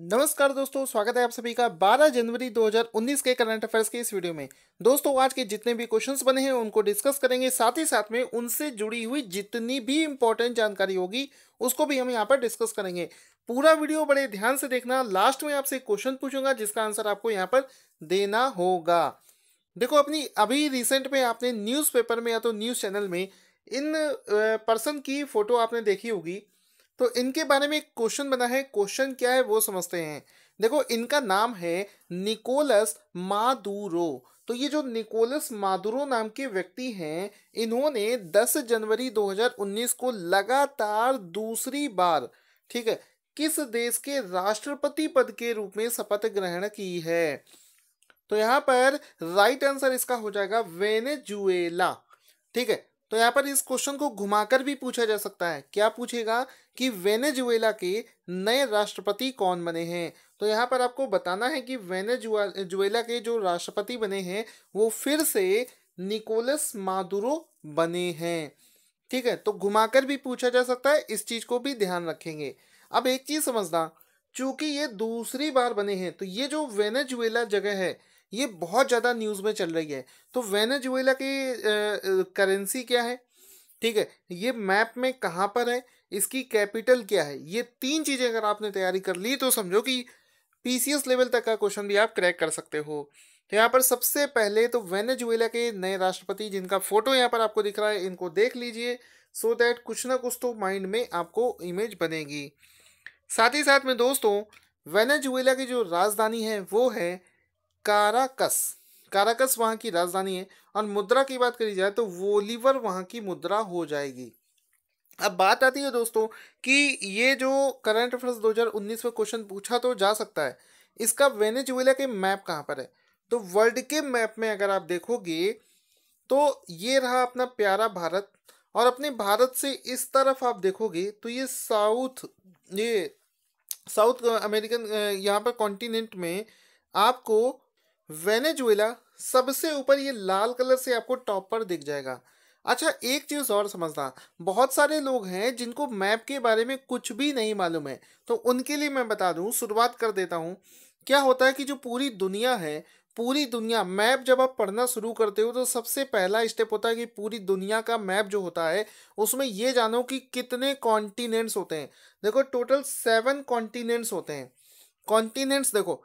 नमस्कार दोस्तों स्वागत है आप सभी का 12 जनवरी 2019 के करंट अफेयर्स के इस वीडियो में दोस्तों आज के जितने भी क्वेश्चंस बने हैं उनको डिस्कस करेंगे साथ ही साथ में उनसे जुड़ी हुई जितनी भी इंपॉर्टेंट जानकारी होगी उसको भी हम यहाँ पर डिस्कस करेंगे पूरा वीडियो बड़े ध्यान से देखना लास्ट में आपसे क्वेश्चन पूछूंगा जिसका आंसर आपको यहाँ पर देना होगा देखो अपनी अभी रिसेंट में आपने न्यूज़ में या तो न्यूज़ चैनल में इन पर्सन की फ़ोटो आपने देखी होगी तो इनके बारे में एक क्वेश्चन बना है क्वेश्चन क्या है वो समझते हैं देखो इनका नाम है निकोलस मादुरो तो ये जो निकोलस मादुरो नाम के व्यक्ति हैं इन्होंने 10 जनवरी 2019 को लगातार दूसरी बार ठीक है किस देश के राष्ट्रपति पद के रूप में शपथ ग्रहण की है तो यहाँ पर राइट आंसर इसका हो जाएगा वेनेजुएला ठीक है तो यहाँ पर इस क्वेश्चन को घुमाकर भी पूछा जा सकता है क्या पूछेगा कि वेनेजुएला के नए राष्ट्रपति कौन बने हैं तो यहाँ पर आपको बताना है कि वेनेजुएला के जो राष्ट्रपति बने हैं वो फिर से निकोलस मादुरो बने हैं ठीक है तो घुमाकर भी पूछा जा सकता है इस चीज़ को भी ध्यान रखेंगे अब एक चीज़ समझना चूंकि ये दूसरी बार बने हैं तो ये जो वेनेजुएला जगह है ये बहुत ज़्यादा न्यूज़ में चल रही है तो वेनेजुएला की करेंसी क्या है ठीक है ये मैप में कहाँ पर है इसकी कैपिटल क्या है ये तीन चीज़ें अगर आपने तैयारी कर ली तो समझो कि पीसीएस लेवल तक का क्वेश्चन भी आप क्रैक कर सकते हो तो यहाँ पर सबसे पहले तो वेनेजुएला के नए राष्ट्रपति जिनका फोटो यहाँ पर आपको दिख रहा है इनको देख लीजिए सो so दैट कुछ ना कुछ तो माइंड में आपको इमेज बनेगी साथ ही साथ में दोस्तों वेनेजुएला की जो राजधानी है वो है काराकस काराकस वहाँ की राजधानी है और मुद्रा की बात करी जाए तो वोलीवर वहाँ की मुद्रा हो जाएगी अब बात आती है दोस्तों कि ये जो करंट अफेयर्स 2019 में क्वेश्चन पूछा तो जा सकता है इसका वेनेजुएला के मैप कहाँ पर है तो वर्ल्ड के मैप में अगर आप देखोगे तो ये रहा अपना प्यारा भारत और अपने भारत से इस तरफ आप देखोगे तो ये साउथ ये साउथ अमेरिकन यहाँ पर कॉन्टिनेंट में आपको वेनेजुएला सबसे ऊपर ये लाल कलर से आपको टॉप पर दिख जाएगा अच्छा एक चीज़ और समझना बहुत सारे लोग हैं जिनको मैप के बारे में कुछ भी नहीं मालूम है तो उनके लिए मैं बता दूँ शुरुआत कर देता हूँ क्या होता है कि जो पूरी दुनिया है पूरी दुनिया मैप जब आप पढ़ना शुरू करते हो तो सबसे पहला स्टेप होता है कि पूरी दुनिया का मैप जो होता है उसमें ये जानो कि कितने कॉन्टिनेंट्स होते हैं देखो टोटल सेवन कॉन्टिनेंट्स होते हैं कॉन्टिनेंट्स देखो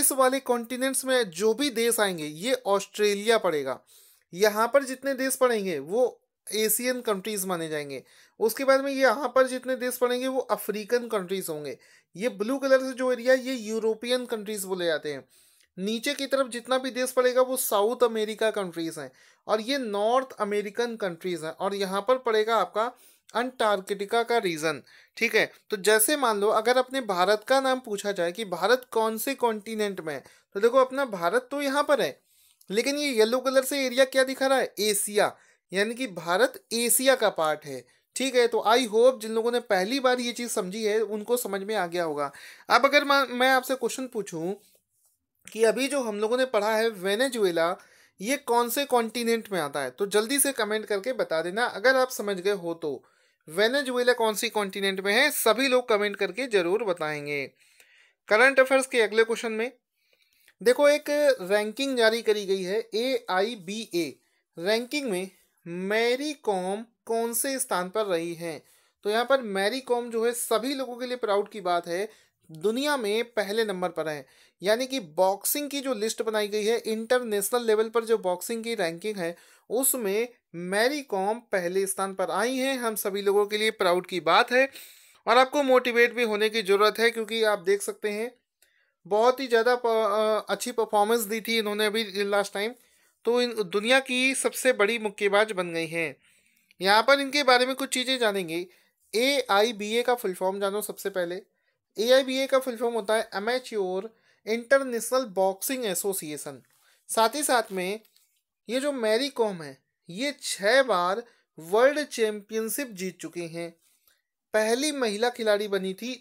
इस वाले कॉन्टिनेंट्स में जो भी देश आएंगे ये ऑस्ट्रेलिया पड़ेगा यहाँ पर जितने देश पड़ेंगे वो एशियन कंट्रीज़ माने जाएंगे उसके बाद में यहाँ पर जितने देश पड़ेंगे वो अफ्रीकन कंट्रीज़ होंगे ये ब्लू कलर से जो एरिया ये यूरोपियन कंट्रीज़ बोले जाते हैं नीचे की तरफ जितना भी देश पड़ेगा वो साउथ अमेरिका कंट्रीज़ हैं और ये नॉर्थ अमेरिकन कंट्रीज़ हैं और यहाँ पर पड़ेगा आपका अंटार्कटिका का रीज़न ठीक है तो जैसे मान लो अगर अपने भारत का नाम पूछा जाए कि भारत कौन से कॉन्टिनेंट में है तो देखो अपना भारत तो यहाँ पर है लेकिन ये येलो कलर से एरिया क्या दिखा रहा है एशिया यानी कि भारत एशिया का पार्ट है ठीक है तो आई होप जिन लोगों ने पहली बार ये चीज़ समझी है उनको समझ में आ गया होगा अब अगर मैं आपसे क्वेश्चन पूछूं कि अभी जो हम लोगों ने पढ़ा है वेनेजुएला ये कौन से कॉन्टिनेंट में आता है तो जल्दी से कमेंट करके बता देना अगर आप समझ गए हो तो वेनेजुएला कौन सी कॉन्टिनेंट में है सभी लोग कमेंट करके ज़रूर बताएंगे करंट अफेयर्स के अगले क्वेश्चन में देखो एक रैंकिंग जारी करी गई है A I B A ranking में मैरी कॉम कौन से स्थान पर रही हैं तो यहाँ पर मैरी कॉम जो है सभी लोगों के लिए प्राउड की बात है दुनिया में पहले नंबर पर है यानी कि बॉक्सिंग की जो लिस्ट बनाई गई है इंटरनेशनल लेवल पर जो बॉक्सिंग की रैंकिंग है उसमें मैरी कॉम पहले स्थान पर आई हैं हम सभी लोगों के लिए प्राउड की बात है और आपको मोटिवेट भी होने की ज़रूरत है क्योंकि आप देख सकते हैं बहुत ही ज़्यादा अच्छी परफॉर्मेंस दी थी इन्होंने अभी लास्ट टाइम तो इन दुनिया की सबसे बड़ी मुक्केबाज बन गई हैं यहाँ पर इनके बारे में कुछ चीज़ें जानेंगे ए आई बी ए का फुल फॉर्म जानो सबसे पहले ए आई बी ए का फुल फॉर्म होता है योर इंटरनेशनल बॉक्सिंग एसोसिएशन साथ ही साथ में ये जो मैरी कॉम है ये छः बार वर्ल्ड चैम्पियनशिप जीत चुकी हैं पहली महिला खिलाड़ी बनी थी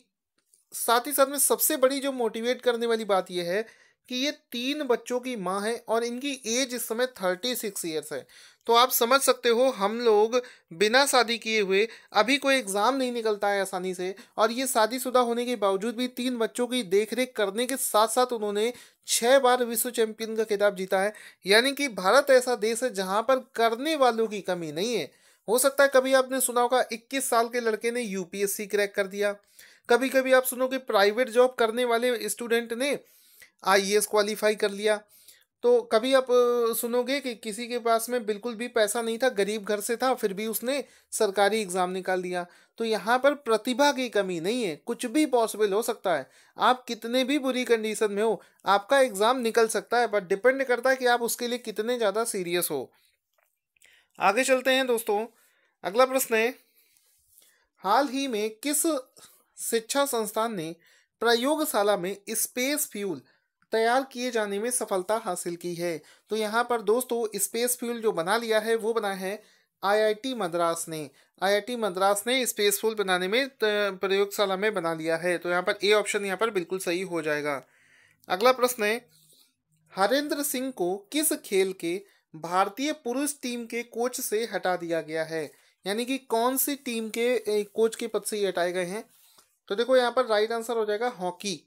साथ ही साथ में सबसे बड़ी जो मोटिवेट करने वाली बात यह है कि ये तीन बच्चों की माँ है और इनकी एज इस समय थर्टी सिक्स ईयर्स है तो आप समझ सकते हो हम लोग बिना शादी किए हुए अभी कोई एग्ज़ाम नहीं निकलता है आसानी से और ये शादीशुदा होने के बावजूद भी तीन बच्चों की देखरेख करने के साथ साथ उन्होंने छः बार विश्व चैंपियन का खिताब जीता है यानी कि भारत ऐसा देश है जहाँ पर करने वालों की कमी नहीं है हो सकता है कभी आपने सुना होगा इक्कीस साल के लड़के ने यूपीएससी क्रैक कर दिया कभी कभी आप सुनोगे प्राइवेट जॉब करने वाले स्टूडेंट ने आई क्वालिफाई e कर लिया तो कभी आप सुनोगे कि किसी के पास में बिल्कुल भी पैसा नहीं था गरीब घर से था फिर भी उसने सरकारी एग्ज़ाम निकाल दिया तो यहाँ पर प्रतिभा की कमी नहीं है कुछ भी पॉसिबल हो सकता है आप कितने भी बुरी कंडीशन में हो आपका एग्ज़ाम निकल सकता है बट डिपेंड करता है कि आप उसके लिए कितने ज़्यादा सीरियस हो आगे चलते हैं दोस्तों अगला प्रश्न है हाल ही में किस शिक्षा संस्थान ने प्रयोगशाला में स्पेस फ्यूल तैयार किए जाने में सफलता हासिल की है तो यहाँ पर दोस्तों स्पेस फ्यूल जो बना लिया है वो बना है आईआईटी मद्रास ने आईआईटी मद्रास ने स्पेस फ्यूल बनाने में प्रयोगशाला में बना लिया है तो यहाँ पर ए ऑप्शन यहाँ पर बिल्कुल सही हो जाएगा अगला प्रश्न है हरेंद्र सिंह को किस खेल के भारतीय पुरुष टीम के कोच से हटा दिया गया है यानी कि कौन सी टीम के कोच के पद से ये हटाए गए हैं तो देखो यहाँ पर राइट आंसर हो जाएगा हॉकी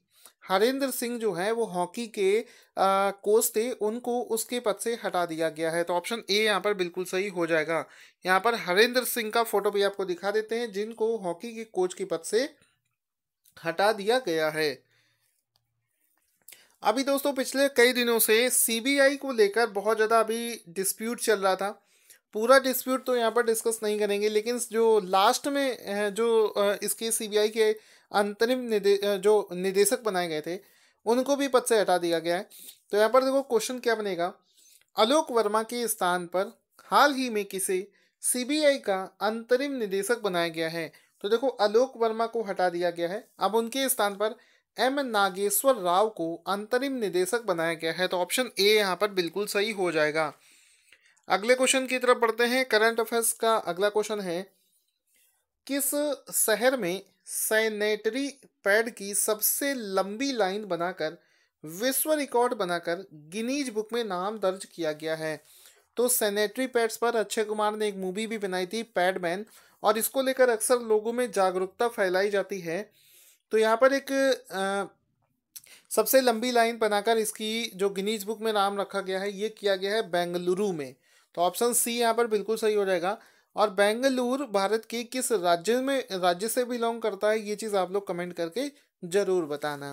हरेंद्र सिंह जो है वो हॉकी के कोच थे उनको उसके पद से हटा दिया गया है तो ऑप्शन ए यहाँ पर बिल्कुल सही हो जाएगा यहाँ पर हरेंद्र सिंह का फोटो भी आपको दिखा देते हैं जिनको हॉकी के कोच के पद से हटा दिया गया है अभी दोस्तों पिछले कई दिनों से सीबीआई को लेकर बहुत ज़्यादा अभी डिस्प्यूट चल रहा था पूरा डिस्प्यूट तो यहाँ पर डिस्कस नहीं करेंगे लेकिन जो लास्ट में जो इसके सीबीआई के अंतरिम निदे जो निदेशक बनाए गए थे उनको भी पद से हटा दिया गया है तो यहाँ पर देखो क्वेश्चन क्या बनेगा आलोक वर्मा के स्थान पर हाल ही में किसे सीबीआई का अंतरिम निदेशक बनाया गया है तो देखो आलोक वर्मा को हटा दिया गया है अब उनके स्थान पर एम नागेश्वर राव को अंतरिम निदेशक बनाया गया है तो ऑप्शन ए यहाँ पर बिल्कुल सही हो जाएगा अगले क्वेश्चन की तरफ बढ़ते हैं करंट अफेयर्स का अगला क्वेश्चन है किस शहर में सैनेटरी पैड की सबसे लंबी लाइन बनाकर विश्व रिकॉर्ड बनाकर गिनीज बुक में नाम दर्ज किया गया है तो सैनेटरी पैड्स पर अक्षय कुमार ने एक मूवी भी बनाई थी पैडमैन और इसको लेकर अक्सर लोगों में जागरूकता फैलाई जाती है तो यहाँ पर एक आ, सबसे लंबी लाइन बनाकर इसकी जो गिनीज बुक में नाम रखा गया है ये किया गया है बेंगलुरु में तो ऑप्शन सी यहाँ पर बिल्कुल सही हो जाएगा और बेंगलुरु भारत के किस राज्य में राज्य से बिलोंग करता है ये चीज़ आप लोग कमेंट करके ज़रूर बताना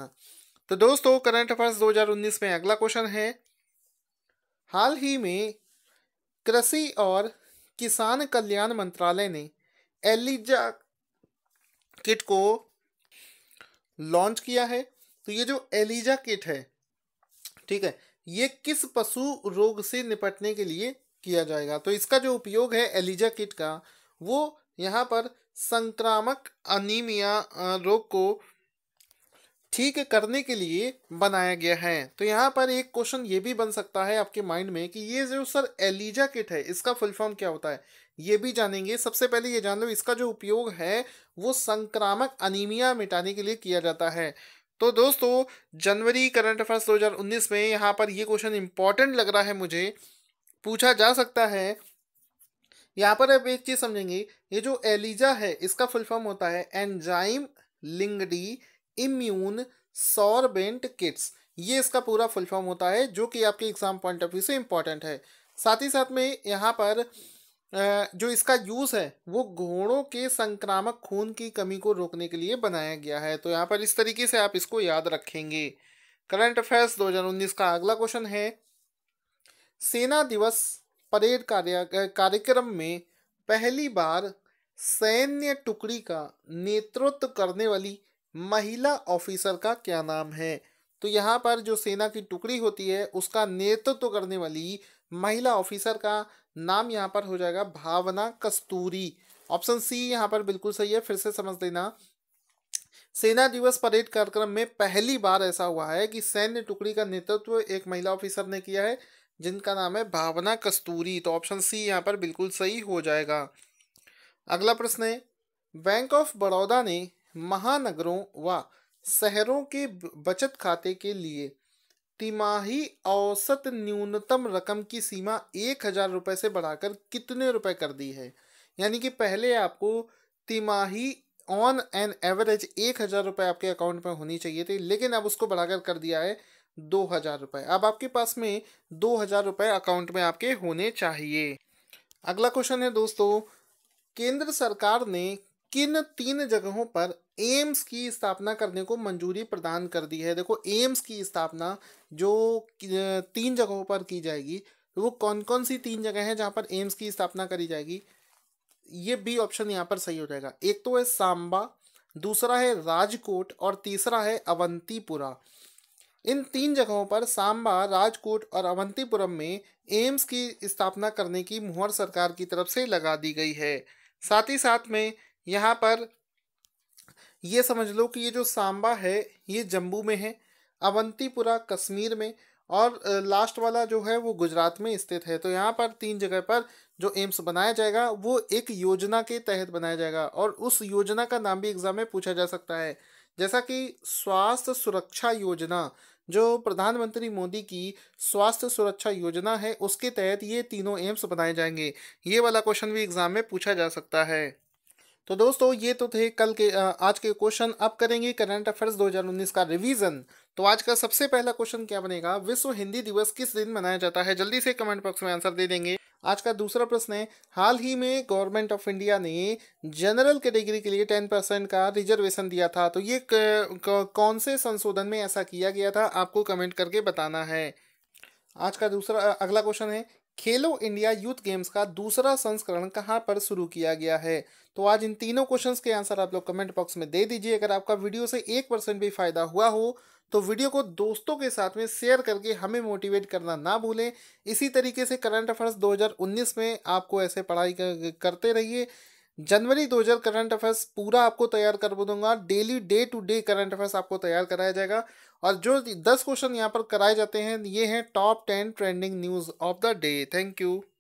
तो दोस्तों करंट अफेयर्स 2019 में अगला क्वेश्चन है हाल ही में कृषि और किसान कल्याण मंत्रालय ने एलिजा किट को लॉन्च किया है तो ये जो एलिजा किट है ठीक है ये किस पशु रोग से निपटने के लिए किया जाएगा तो इसका जो उपयोग है एलिजा किट का वो यहाँ पर संक्रामक अनीमिया रोग को ठीक करने के लिए बनाया गया है तो यहाँ पर एक क्वेश्चन ये भी बन सकता है आपके माइंड में कि ये जो सर एलिजा किट है इसका फुल फॉर्म क्या होता है ये भी जानेंगे सबसे पहले ये जान लो इसका जो उपयोग है वो संक्रामक अनीमिया मिटाने के लिए किया जाता है तो दोस्तों जनवरी करंट अफेयर्स 2019 में यहाँ पर ये क्वेश्चन इंपॉर्टेंट लग रहा है मुझे पूछा जा सकता है यहाँ पर आप एक चीज़ समझेंगे ये जो एलिजा है इसका फुल फॉर्म होता है enzyme linked immune sorbent kits ये इसका पूरा फुल फॉर्म होता है जो कि आपके एग्जाम पॉइंट ऑफ व्यू से इम्पॉर्टेंट है साथ ही साथ में यहाँ पर जो इसका यूज़ है वो घोड़ों के संक्रामक खून की कमी को रोकने के लिए बनाया गया है तो यहाँ पर इस तरीके से आप इसको याद रखेंगे करंट अफेयर्स 2019 का अगला क्वेश्चन है सेना दिवस परेड कार्य कार्यक्रम में पहली बार सैन्य टुकड़ी का नेतृत्व करने वाली महिला ऑफिसर का क्या नाम है तो यहाँ पर जो सेना की टुकड़ी होती है उसका नेतृत्व करने वाली महिला ऑफिसर का नाम यहाँ पर हो जाएगा भावना कस्तूरी ऑप्शन सी यहाँ पर बिल्कुल सही है फिर से समझ लेना सेना दिवस परेड कार्यक्रम में पहली बार ऐसा हुआ है कि सैन्य टुकड़ी का नेतृत्व एक महिला ऑफिसर ने किया है जिनका नाम है भावना कस्तूरी तो ऑप्शन सी यहाँ पर बिल्कुल सही हो जाएगा अगला प्रश्न है बैंक ऑफ बड़ौदा ने महानगरों व शहरों के बचत खाते के लिए तिमाही औसत न्यूनतम रकम की सीमा एक हजार रुपए से बढ़ाकर कितने रुपए कर दी है यानी कि पहले आपको तिमाही ऑन एन एवरेज एक हजार रुपए आपके अकाउंट में होनी चाहिए थी लेकिन अब उसको बढ़ाकर कर दिया है दो हज़ार रुपये अब आपके पास में दो हज़ार रुपये अकाउंट में आपके होने चाहिए अगला क्वेश्चन है दोस्तों केंद्र सरकार ने किन तीन जगहों पर एम्स की स्थापना करने को मंजूरी प्रदान कर दी है देखो एम्स की स्थापना जो तीन जगहों पर की जाएगी तो वो कौन कौन सी तीन जगह है जहाँ पर एम्स की स्थापना करी जाएगी ये बी ऑप्शन यहाँ पर सही हो जाएगा एक तो है सांबा दूसरा है राजकोट और तीसरा है अवंतीपुरा इन तीन जगहों पर सांबा राजकोट और अवंतीपुरम में एम्स की स्थापना करने की मुहर सरकार की तरफ से लगा दी गई है साथ ही साथ में यहाँ पर ये समझ लो कि ये जो सांबा है ये जम्मू में है अवंतीपुरा कश्मीर में और लास्ट वाला जो है वो गुजरात में स्थित है तो यहाँ पर तीन जगह पर जो एम्स बनाया जाएगा वो एक योजना के तहत बनाया जाएगा और उस योजना का नाम भी एग्जाम में पूछा जा सकता है जैसा कि स्वास्थ्य सुरक्षा योजना जो प्रधानमंत्री मोदी की स्वास्थ्य सुरक्षा योजना है उसके तहत ये तीनों एम्स बनाए जाएंगे ये वाला क्वेश्चन भी एग्जाम में पूछा जा सकता है तो दोस्तों ये तो थे कल के आज के क्वेश्चन अब करेंगे करंट अफेयर्स 2019 का रिवीजन तो आज का सबसे पहला क्वेश्चन क्या बनेगा विश्व हिंदी दिवस किस दिन मनाया जाता है जल्दी से कमेंट बॉक्स में आंसर दे देंगे आज का दूसरा प्रश्न है हाल ही में गवर्नमेंट ऑफ इंडिया ने जनरल कैटेगरी के लिए टेन परसेंट का रिजर्वेशन दिया था तो ये कौन से संशोधन में ऐसा किया गया था आपको कमेंट करके बताना है आज का दूसरा अगला क्वेश्चन है खेलो इंडिया यूथ गेम्स का दूसरा संस्करण कहाँ पर शुरू किया गया है तो आज इन तीनों क्वेश्चंस के आंसर आप लोग कमेंट बॉक्स में दे दीजिए अगर आपका वीडियो से एक परसेंट भी फायदा हुआ हो तो वीडियो को दोस्तों के साथ में शेयर करके हमें मोटिवेट करना ना भूलें इसी तरीके से करंट अफेयर्स 2019 में आपको ऐसे पढ़ाई करते रहिए जनवरी 2000 करंट अफेयर्स पूरा आपको तैयार कर दूंगा daily day to day current affairs आपको तैयार कराया जाएगा और जो दस क्वेश्चन यहाँ पर कराए जाते हैं ये हैं top ten trending news of the day thank you